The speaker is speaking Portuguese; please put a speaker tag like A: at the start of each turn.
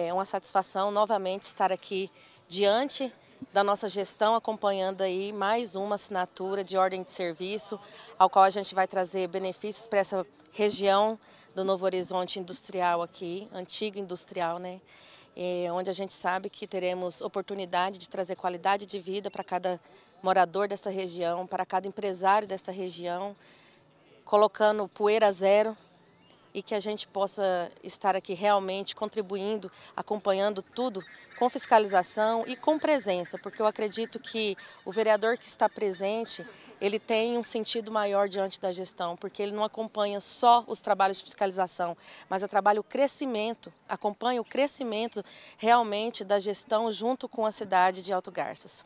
A: É uma satisfação novamente estar aqui diante da nossa gestão, acompanhando aí mais uma assinatura de ordem de serviço, ao qual a gente vai trazer benefícios para essa região do Novo Horizonte Industrial aqui, antigo industrial, né? É, onde a gente sabe que teremos oportunidade de trazer qualidade de vida para cada morador desta região, para cada empresário desta região, colocando poeira zero e que a gente possa estar aqui realmente contribuindo, acompanhando tudo com fiscalização e com presença, porque eu acredito que o vereador que está presente, ele tem um sentido maior diante da gestão, porque ele não acompanha só os trabalhos de fiscalização, mas trabalha o crescimento, acompanha o crescimento realmente da gestão junto com a cidade de Alto Garças.